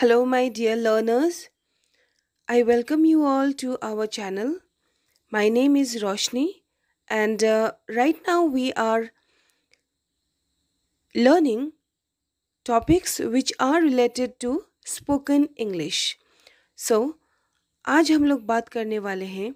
Hello, my dear learners. I welcome you all to our channel. My name is Roshni, and uh, right now we are learning topics which are related to spoken English. So, आज हम लोग बात करने वाले हैं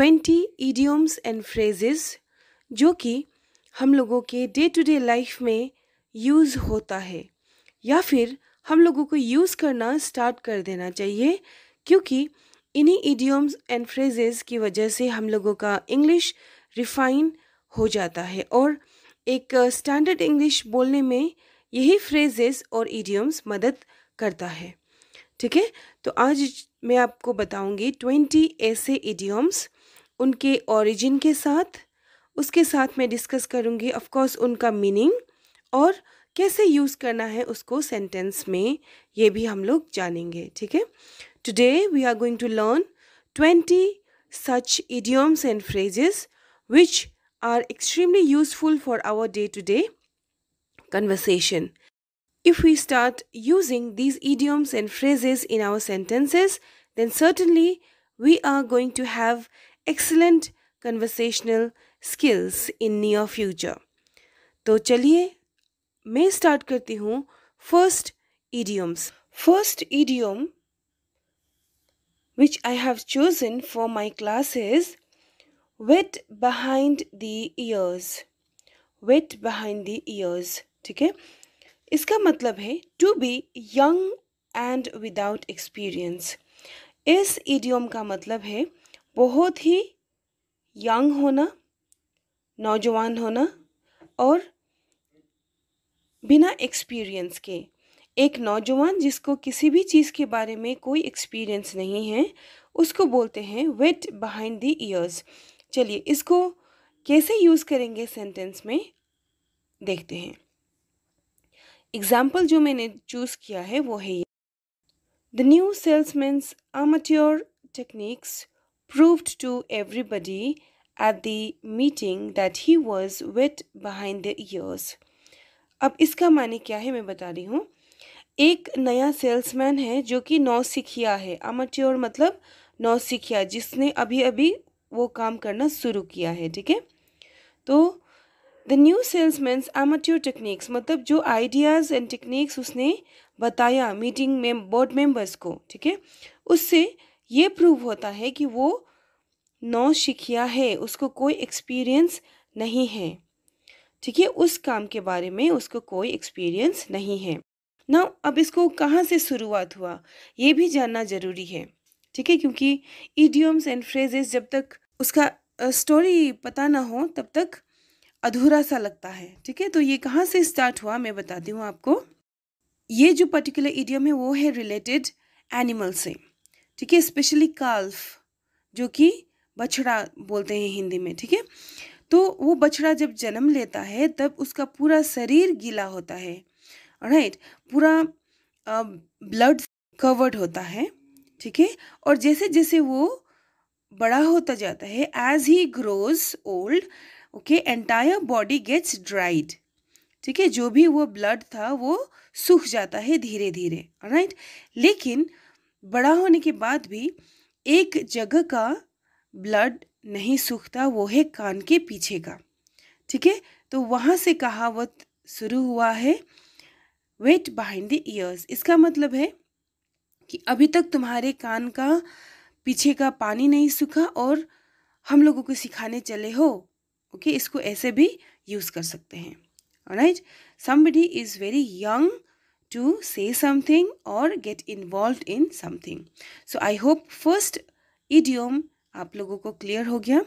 20 idioms and phrases जो कि हम लोगों के डे टू डे लाइफ में यूज़ होता है या फिर हम लोगों को यूज़ करना स्टार्ट कर देना चाहिए क्योंकि इन्हीं इडियम्स एंड फ्रेजेस की वजह से हम लोगों का इंग्लिश रिफाइन हो जाता है और एक स्टैंडर्ड uh, इंग्लिश बोलने में यही फ्रेजेस और इडियम्स मदद करता है ठीक है तो आज मैं आपको बताऊंगी ट्वेंटी ऐसे इडियम्स उनके ओरिजिन के साथ उसके साथ मैं डिस्कस करूंगी ऑफ कोर्स उनका मीनिंग और कैसे यूज करना है उसको सेंटेंस में ये भी हम लोग जानेंगे ठीक है today we are going to learn twenty such idioms and phrases which are extremely useful for our day to day conversation if we start using these idioms and phrases in our sentences then certainly we are going to have excellent conversational skills in near future तो चलिए मैं start करती हूँ first idioms. First idiom which I have chosen for my class is wet behind the ears. Wet behind the ears. ठीक है इसका मतलब है to be young and without experience इस इडियम का मतलब है बहुत ही यंग होना नौजवान होना और बिना एक्सपीरियंस के एक नौजवान जिसको किसी भी चीज़ के बारे में कोई एक्सपीरियंस नहीं है उसको बोलते हैं वेट बिहाइंड द ईयर्स चलिए इसको कैसे यूज़ करेंगे सेंटेंस में देखते हैं एग्जाम्पल जो मैंने चूज़ किया है वो है ये the new salesman's amateur techniques proved to everybody at the meeting that he was wet behind the ears अब इसका माने क्या है मैं बता रही हूँ एक नया सेल्समैन है जो कि नौसिखिया है अमरच्योर मतलब नौसिखिया जिसने अभी अभी वो काम करना शुरू किया है ठीक है तो the new salesman's amateur techniques मतलब जो आइडियाज़ एंड टेक्निक्स उसने बताया मीटिंग में बोर्ड मेंबर्स को ठीक है उससे ये प्रूव होता है कि वो नौ सीखिया है उसको कोई एक्सपीरियंस नहीं है ठीक है उस काम के बारे में उसको कोई एक्सपीरियंस नहीं है ना अब इसको कहाँ से शुरुआत हुआ ये भी जानना ज़रूरी है ठीक है क्योंकि ईडियम्स एंड फ्रेजेस जब तक उसका स्टोरी पता ना हो तब तक अधूरा सा लगता है ठीक है तो ये कहाँ से स्टार्ट हुआ मैं बताती हूँ आपको ये जो पर्टिकुलर ईडियम है वो है रिलेटेड एनिमल से ठीक है स्पेशली काल्फ जो कि बछड़ा बोलते हैं हिंदी में ठीक है तो वो बछड़ा जब जन्म लेता है तब उसका पूरा शरीर गीला होता है राइट पूरा ब्लड कवर्ड होता है ठीक है और जैसे जैसे वो बड़ा होता जाता है as he grows old okay entire body gets dried ठीक है जो भी वो ब्लड था वो सूख जाता है धीरे धीरे राइट लेकिन बड़ा होने के बाद भी एक जगह का ब्लड नहीं सूखता वो है कान के पीछे का ठीक है तो वहाँ से कहावत शुरू हुआ है वेट बिहाइंड द ईयर्स इसका मतलब है कि अभी तक तुम्हारे कान का पीछे का पानी नहीं सूखा और हम लोगों को सिखाने चले हो ओके इसको ऐसे भी यूज़ कर सकते हैं right somebody is very young to say something और get involve in something so I hope first idiom आप लोगों को क्लियर हो गया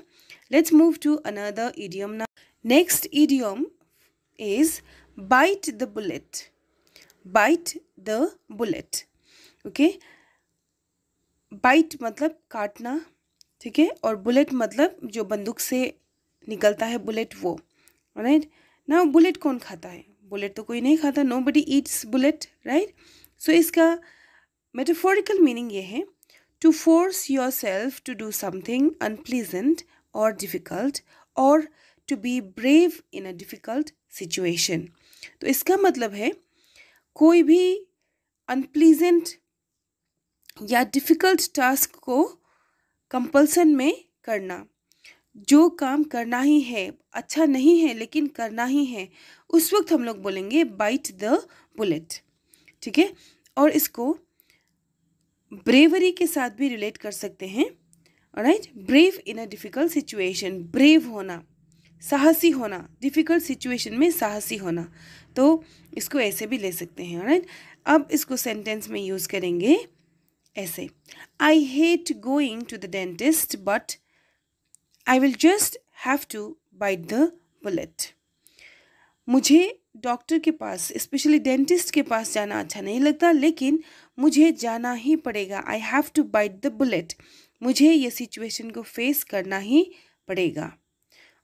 let's move to another idiom ना next idiom is bite the bullet bite the bullet okay bite मतलब काटना ठीक है और बुलेट मतलब जो बंदूक से निकलता है बुलेट वो राइट ना बुलेट कौन खाता है बुलेट तो कोई नहीं खाता nobody eats bullet right so इसका मेटाफोरिकल मीनिंग ये है to force yourself to do something unpleasant or difficult or to be brave in a difficult situation. तो इसका मतलब है कोई भी अनप्लीजेंट या डिफ़िकल्ट टास्क को कंपल्सन में करना जो काम करना ही है अच्छा नहीं है लेकिन करना ही है उस वक्त हम लोग बोलेंगे बाइट द बुलेट ठीक है और इसको ब्रेवरी के साथ भी रिलेट कर सकते हैं right brave in a difficult situation brave होना साहसी होना डिफ़िकल्ट सिचुएशन में साहसी होना तो इसको ऐसे भी ले सकते हैं राइट अब इसको सेंटेंस में यूज़ करेंगे ऐसे I hate going to the dentist but I will just have to bite the bullet मुझे डॉक्टर के पास स्पेशली डेंटिस्ट के पास जाना अच्छा नहीं लगता लेकिन मुझे जाना ही पड़ेगा I have to bite the bullet मुझे ये सिचुएशन को फेस करना ही पड़ेगा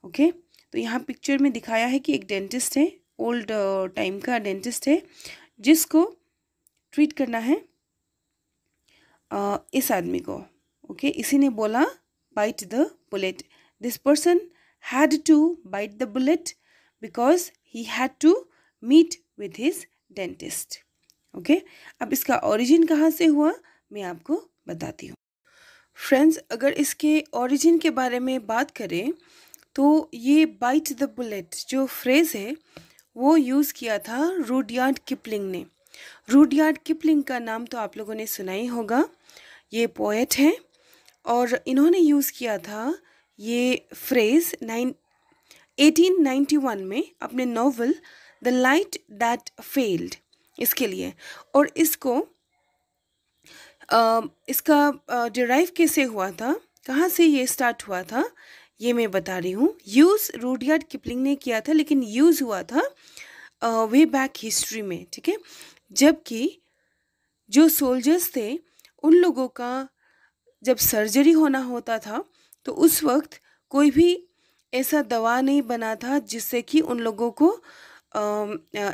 ओके okay? तो यहाँ पिक्चर में दिखाया है कि एक डेंटिस्ट है ओल्ड टाइम uh, का डेंटिस्ट है जिसको ट्रीट करना है uh, इस आदमी को ओके okay? इसी ने बोला bite the bullet this person had to bite the bullet because he had to meet with his dentist okay अब इसका ओरिजिन कहाँ से हुआ मैं आपको बताती हूँ फ्रेंड्स अगर इसके ओरिजिन के बारे में बात करें तो ये बाइट द बुलेट जो फ्रेज़ है वो यूज़ किया था रूडियार्ड किपलिंग ने रूडियार्ड किपलिंग का नाम तो आप लोगों ने सुना ही होगा ये पोएट हैं और इन्होंने यूज़ किया था ये फ्रेज़ नाइन 1891 में अपने novel the light that failed इसके लिए और इसको आ, इसका डिराइव कैसे हुआ था कहाँ से ये स्टार्ट हुआ था ये मैं बता रही हूँ यूज़ रूडियार्ड किपलिंग ने किया था लेकिन यूज़ हुआ था वे बैक हिस्ट्री में ठीक है जबकि जो सोल्जर्स थे उन लोगों का जब सर्जरी होना होता था तो उस वक्त कोई भी ऐसा दवा नहीं बना था जिससे कि उन लोगों को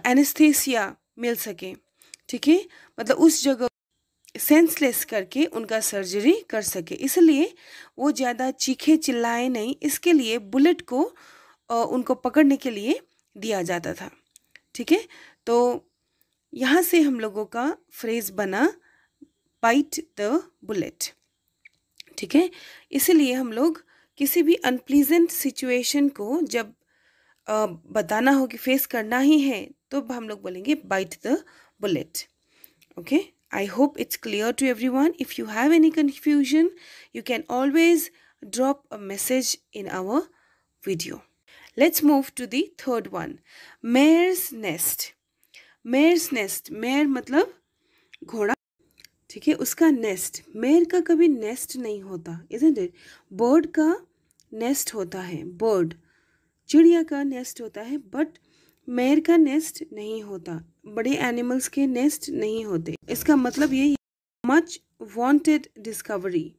एनेस्थीसिया मिल सके ठीक है मतलब उस जगह सेंसलेस करके उनका सर्जरी कर सके इसलिए वो ज़्यादा चीखे चिल्लाए नहीं इसके लिए बुलेट को उनको पकड़ने के लिए दिया जाता था ठीक है तो यहाँ से हम लोगों का फ्रेज बना बाइट द बुलेट ठीक है इसीलिए हम लोग किसी भी अनप्लीजेंट सिचुएशन को जब बताना हो कि फेस करना ही है तो हम लोग बोलेंगे bite the bullet okay I hope it's clear to everyone if you have any confusion you can always drop a message in our video let's move to third one mare's nest mare's nest mare मतलब घोड़ा ठीक है उसका nest मेर का कभी nest नहीं होता इजेंट इट बर्ड का नेस्ट होता है बर्ड चिड़िया का नेस्ट होता है बट मेर का नेस्ट नहीं होता बड़े एनिमल्स के नेस्ट नहीं होते इसका मतलब ये much wanted discovery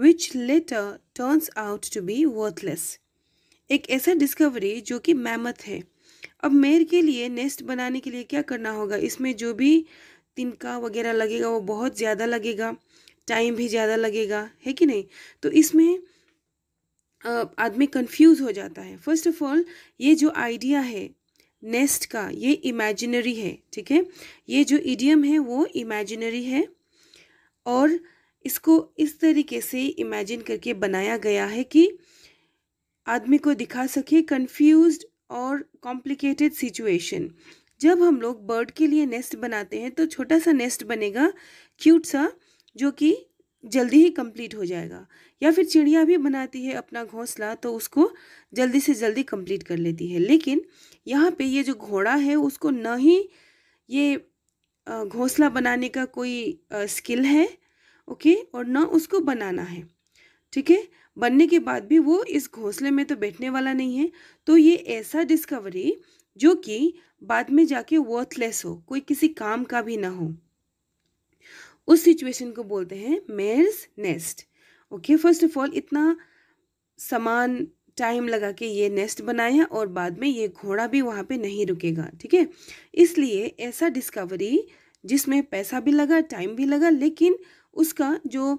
which later turns out to be worthless एक ऐसा डिस्कवरी जो कि मैमथ है अब मेर के लिए नेस्ट बनाने के लिए क्या करना होगा इसमें जो भी तिनका वगैरह लगेगा वो बहुत ज़्यादा लगेगा टाइम भी ज़्यादा लगेगा है कि नहीं तो इसमें आदमी कंफ्यूज हो जाता है फर्स्ट ऑफ ऑल ये जो आइडिया है नेस्ट का ये इमेजिनरी है ठीक है ये जो इडियम है वो इमेजिनरी है और इसको इस तरीके से इमेजिन करके बनाया गया है कि आदमी को दिखा सके कंफ्यूज्ड और कॉम्प्लिकेटेड सिचुएशन जब हम लोग बर्ड के लिए नेस्ट बनाते हैं तो छोटा सा नेस्ट बनेगा क्यूट सा जो कि जल्दी ही कंप्लीट हो जाएगा या फिर चिड़िया भी बनाती है अपना घोंसला तो उसको जल्दी से जल्दी कंप्लीट कर लेती है लेकिन यहाँ पे ये जो घोड़ा है उसको न ही ये घोंसला बनाने का कोई स्किल है ओके और न उसको बनाना है ठीक है बनने के बाद भी वो इस घोंसले में तो बैठने वाला नहीं है तो ये ऐसा डिस्कवरी जो कि बाद में जाके वर्थलेस हो कोई किसी काम का भी ना हो उस सिचुएशन को बोलते हैं mare's nest okay first of all इतना समान टाइम लगा के ये नेस्ट बनाया और बाद में ये घोड़ा भी वहाँ पे नहीं रुकेगा ठीक है इसलिए ऐसा डिस्कवरी जिसमें पैसा भी लगा टाइम भी लगा लेकिन उसका जो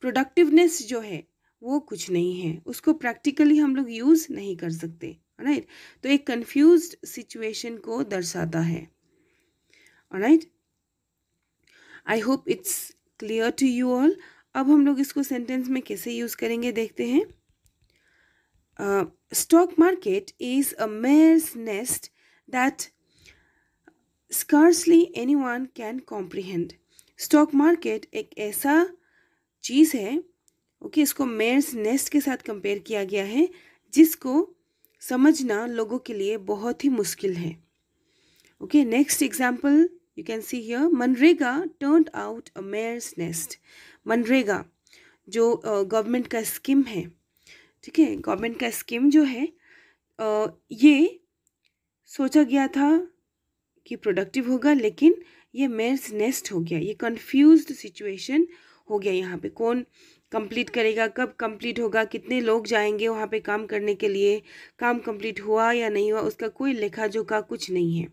प्रोडक्टिवनेस जो है वो कुछ नहीं है उसको प्रैक्टिकली हम लोग यूज़ नहीं कर सकते राइट तो एक कंफ्यूज सिचुएशन को दर्शाता है right I hope it's clear to you all अब हम लोग इसको सेंटेंस में कैसे यूज़ करेंगे देखते हैं stock market is a mare's nest that scarcely anyone can comprehend stock market एक ऐसा चीज़ है ओके okay, इसको मेयर्स नेस्ट के साथ कंपेयर किया गया है जिसको समझना लोगों के लिए बहुत ही मुश्किल है okay next example you can see here MNREGA turn out a mare's nest MNREGA जो गवर्नमेंट uh, का स्कीम है ठीक है गवर्नमेंट का स्कीम जो है uh, ये सोचा गया था कि प्रोडक्टिव होगा लेकिन ये मेयर्स नेस्ट हो गया ये कन्फ्यूज सिचुएशन हो गया यहाँ पे कौन कंप्लीट करेगा कब कंप्लीट होगा कितने लोग जाएंगे वहाँ पे काम करने के लिए काम कंप्लीट हुआ या नहीं हुआ उसका कोई लेखा जोखा कुछ नहीं है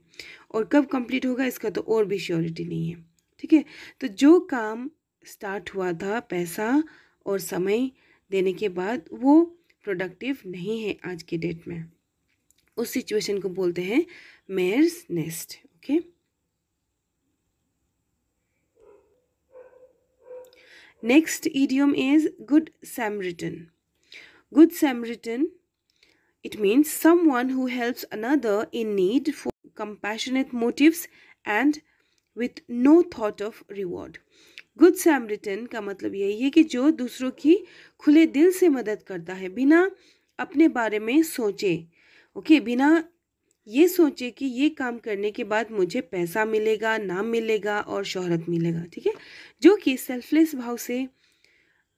और कब कंप्लीट होगा इसका तो और भी श्योरिटी नहीं है ठीक है तो जो काम स्टार्ट हुआ था पैसा और समय देने के बाद वो प्रोडक्टिव नहीं है आज के डेट में उस सिचुएशन को बोलते हैं mare's nest okay Next idiom is Good Samaritan. Good Samaritan, it means someone who helps another in need for compassionate motives and with no thought of reward. Good Samaritan का मतलब यही है कि जो दूसरों की खुले दिल से मदद करता है बिना अपने बारे में सोचे ओके okay, बिना ये सोचे कि ये काम करने के बाद मुझे पैसा मिलेगा नाम मिलेगा और शोहरत मिलेगा ठीक है जो कि सेल्फलेस भाव से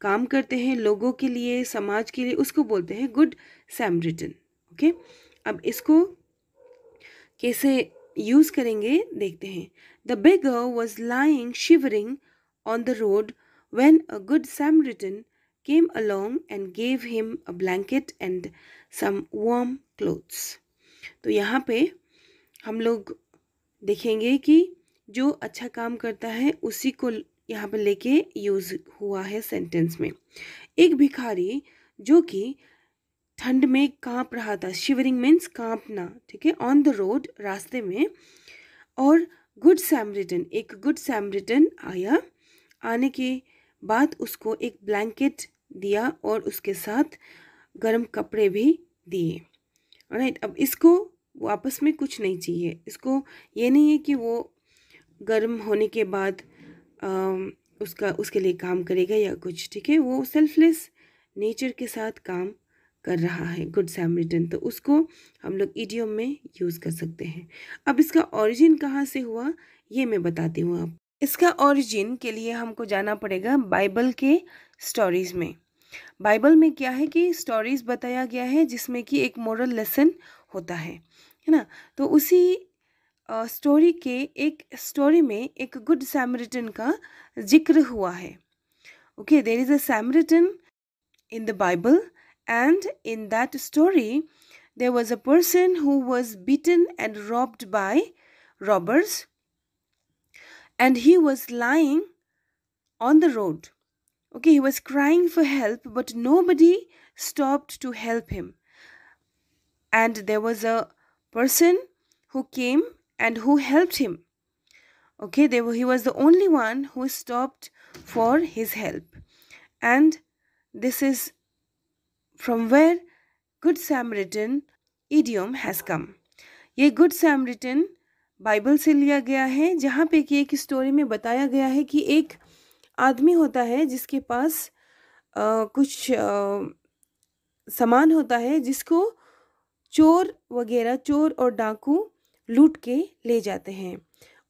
काम करते हैं लोगों के लिए समाज के लिए उसको बोलते हैं गुड सैम रिटन ओके अब इसको कैसे यूज़ करेंगे देखते हैं the beggar was lying shivering on the road when a good Samaritan came along and gave him a blanket and some warm clothes तो यहाँ पे हम लोग देखेंगे कि जो अच्छा काम करता है उसी को यहाँ पर लेके यूज़ हुआ है सेंटेंस में एक भिखारी जो कि ठंड में कांप रहा था शिवरिंग मीन्स कांपना ठीक है ऑन द रोड रास्ते में और गुड सैमरिटन एक गुड सैमरिटन आया आने के बाद उसको एक ब्लैंकेट दिया और उसके साथ गर्म कपड़े भी दिए राइट अब इसको आपस में कुछ नहीं चाहिए इसको ये नहीं है कि वो गर्म होने के बाद आ, उसका उसके लिए काम करेगा या कुछ ठीक है वो सेल्फलेस नेचर के साथ काम कर रहा है गुड सैमरिटन तो उसको हम लोग ईडियम में यूज़ कर सकते हैं अब इसका ओरिजिन कहाँ से हुआ ये मैं बताती हूँ आप इसका ओरिजिन के लिए हमको जाना पड़ेगा बाइबल के स्टोरीज़ में बाइबल में क्या है कि स्टोरीज बताया गया है जिसमें कि एक मॉरल लेसन होता है है ना तो उसी स्टोरी के एक स्टोरी में एक गुड सैमरिटन का जिक्र हुआ है okay there is a Samaritan in the Bible and in that story there was a person who was beaten and robbed by robbers and he was lying on the road Okay, he was crying for help, but nobody stopped to help him. And there was a person who came and who helped him. Okay, were, he was the only one who stopped for his help. And this is from where Good Samaritan idiom has come. Ye Good Samaritan Bible से लिया गया है जहाँ पे कि एक story में बताया गया है कि एक आदमी होता है जिसके पास आ, कुछ आ, सामान होता है जिसको चोर वगैरह चोर और डाकू लूट के ले जाते हैं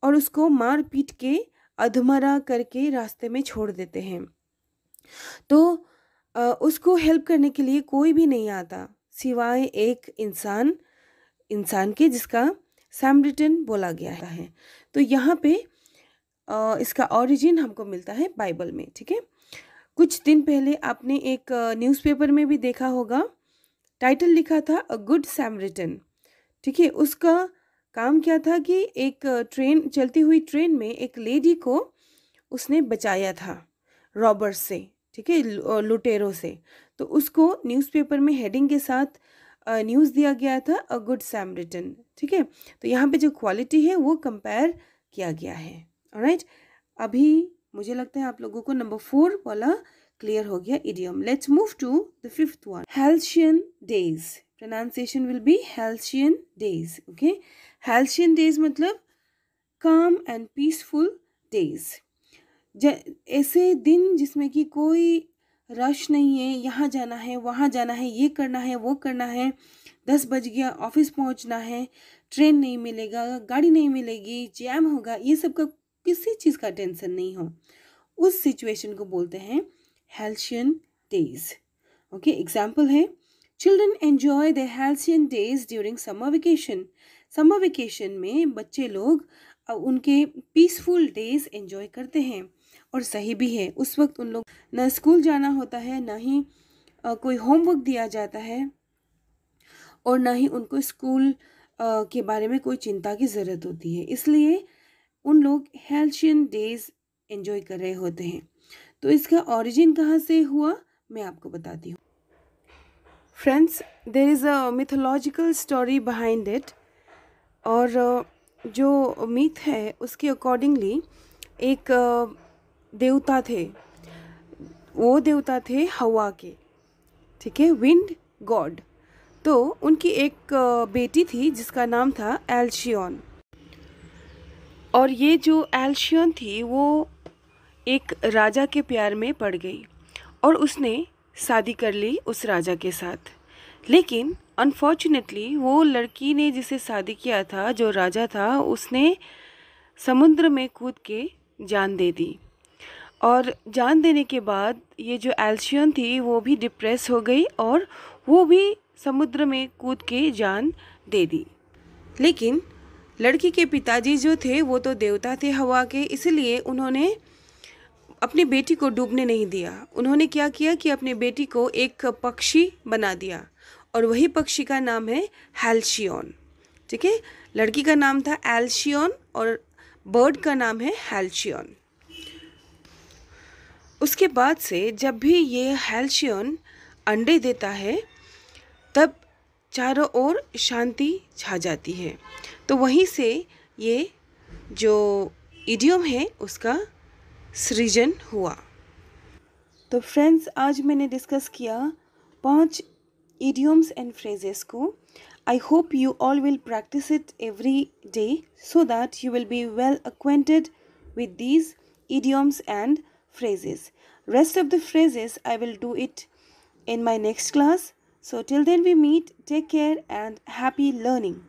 और उसको मार पीट के अधमरा करके रास्ते में छोड़ देते हैं तो आ, उसको हेल्प करने के लिए कोई भी नहीं आता सिवाय एक इंसान इंसान के जिसका सैमरिटन बोला गया है तो यहाँ पे इसका ओरिजिन हमको मिलता है बाइबल में ठीक है कुछ दिन पहले आपने एक न्यूज़पेपर में भी देखा होगा टाइटल लिखा था अ गुड सैमरिटन ठीक है उसका काम क्या था कि एक ट्रेन चलती हुई ट्रेन में एक लेडी को उसने बचाया था रॉबर्स से ठीक है लुटेरों से तो उसको न्यूज़पेपर में हेडिंग के साथ न्यूज़ दिया गया था अ गुड सैमरिटन ठीक है तो यहाँ पे जो क्वालिटी है वो कंपेयर किया गया है राइट right? अभी मुझे लगता है आप लोगों को नंबर फोर वाला क्लियर हो गया idiom let's move to the fifth one halcyon days pronunciation will be halcyon days okay halcyon days मतलब काम एंड पीसफुल डेज ऐसे दिन जिसमें कि कोई रश नहीं है यहाँ जाना है वहाँ जाना है ये करना है वो करना है दस बज गया ऑफिस पहुँचना है ट्रेन नहीं मिलेगा गाड़ी नहीं मिलेगी जैम होगा ये सब का किसी चीज़ का टेंशन नहीं हो उस सिचुएशन को बोलते हैं हेल्शियन डेज ओके एग्जाम्पल है children enjoy the halcyon days during summer vacation summer vacation में बच्चे लोग उनके पीसफुल डेज एन्जॉय करते हैं और सही भी है उस वक्त उन लोग न स्कूल जाना होता है ना ही कोई होमवर्क दिया जाता है और ना ही उनको स्कूल के बारे में कोई चिंता की ज़रूरत होती है इसलिए उन लोग हेल्शियन डेज एंजॉय कर रहे होते हैं तो इसका ओरिजिन कहाँ से हुआ मैं आपको बताती हूँ friends there is a mythological story behind it और जो मिथ है उसके अकॉर्डिंगली एक देवता थे वो देवता थे हवा के ठीक है विंड गॉड तो उनकी एक बेटी थी जिसका नाम था एल्शियन और ये जो एल्शियन थी वो एक राजा के प्यार में पड़ गई और उसने शादी कर ली उस राजा के साथ लेकिन अनफॉर्चुनेटली वो लड़की ने जिसे शादी किया था जो राजा था उसने समुद्र में कूद के जान दे दी और जान देने के बाद ये जो एल्शियन थी वो भी डिप्रेस हो गई और वो भी समुद्र में कूद के जान दे दी लेकिन लड़की के पिताजी जो थे वो तो देवता थे हवा के इसलिए उन्होंने अपनी बेटी को डूबने नहीं दिया उन्होंने क्या किया कि अपनी बेटी को एक पक्षी बना दिया और वही पक्षी का नाम है हेल्शियन ठीक है लड़की का नाम था एल्शियन और बर्ड का नाम है हेल्शियन उसके बाद से जब भी ये हेल्शियन अंडे देता है चारों ओर शांति छा जाती है तो वहीं से ये जो इडियम है उसका सृजन हुआ तो फ्रेंड्स आज मैंने डिस्कस किया पांच इडियम्स एंड फ्रेजेस को I hope you all will practice it every day so that you will be well acquainted with these idioms and phrases rest of the phrases I will do it in my next class So, till then we meet, take care and happy learning.